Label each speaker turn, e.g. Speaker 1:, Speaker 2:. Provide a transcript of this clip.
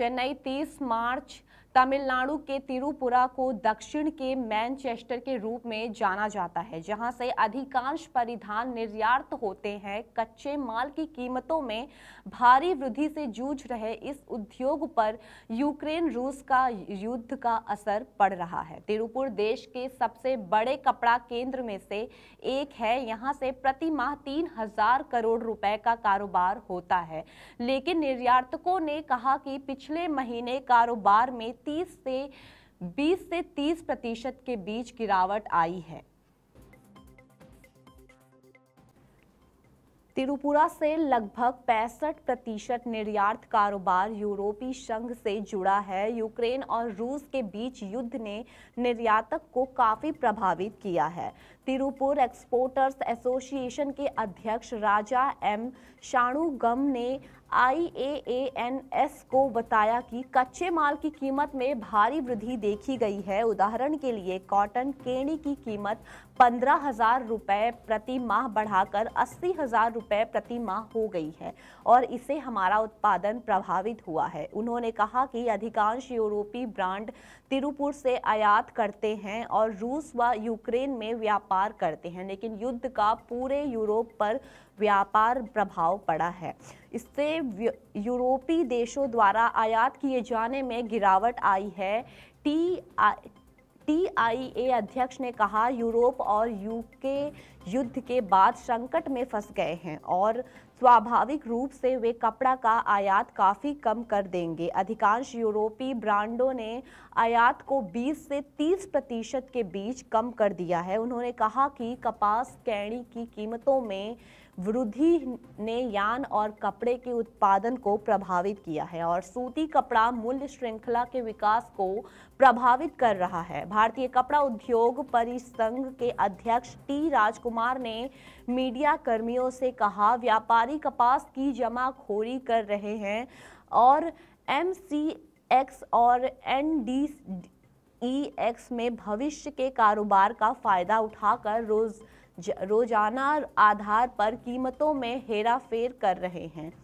Speaker 1: चेन्नई 30 मार्च तमिलनाडु के तिरुपुरा को दक्षिण के मैनचेस्टर के रूप में जाना जाता है जहां से अधिकांश परिधान निर्यात होते हैं कच्चे माल की कीमतों में भारी वृद्धि से जूझ रहे इस उद्योग पर यूक्रेन रूस का युद्ध का असर पड़ रहा है तिरुपुर देश के सबसे बड़े कपड़ा केंद्र में से एक है यहाँ से प्रति माह तीन हजार करोड़ रुपए का कारोबार होता है लेकिन निर्यातकों ने कहा कि पिछले महीने कारोबार में तीस से 20 से 30 प्रतिशत के बीच गिरावट आई है तिरुपुरा से लगभग पैंसठ प्रतिशत निर्यात कारोबार यूरोपीय संघ से जुड़ा है यूक्रेन और रूस के बीच युद्ध ने निर्यातक को काफ़ी प्रभावित किया है तिरुपुर एक्सपोर्टर्स एसोसिएशन के अध्यक्ष राजा एम शाणुगम ने एस को बताया कि कच्चे माल की कीमत में भारी वृद्धि देखी गई है उदाहरण के लिए कॉटन केणी की कीमत पंद्रह हजार रुपये प्रति माह बढ़ाकर अस्सी हजार रुपये प्रति माह हो गई है और इससे हमारा उत्पादन प्रभावित हुआ है उन्होंने कहा कि अधिकांश यूरोपीय ब्रांड तिरुपुर से आयात करते हैं और रूस व यूक्रेन में व्यापार करते हैं लेकिन युद्ध का पूरे यूरोप पर व्यापार प्रभाव पड़ा है इससे यूरोपीय देशों द्वारा आयात किए जाने में गिरावट आई है टी आई टीआईए अध्यक्ष ने कहा यूरोप और यूके युद्ध के बाद संकट में फंस गए हैं और स्वाभाविक रूप से वे कपड़ा का आयात काफ़ी कम कर देंगे अधिकांश यूरोपीय ब्रांडों ने आयात को 20 से 30 प्रतिशत के बीच कम कर दिया है उन्होंने कहा कि कपास कैणी की कीमतों में वृद्धि ने यान और कपड़े के उत्पादन को प्रभावित किया है और सूती कपड़ा मूल्य श्रृंखला के विकास को प्रभावित कर रहा है भारतीय कपड़ा उद्योग परिसंघ के अध्यक्ष टी राजकुमार ने मीडिया कर्मियों से कहा व्यापारी सरकारी कपास की जमाखोरी कर रहे हैं और एम सी एक्स और एन डी ई एक्स में भविष्य के कारोबार का फ़ायदा उठाकर रोज रोजाना आधार पर कीमतों में हेराफेर कर रहे हैं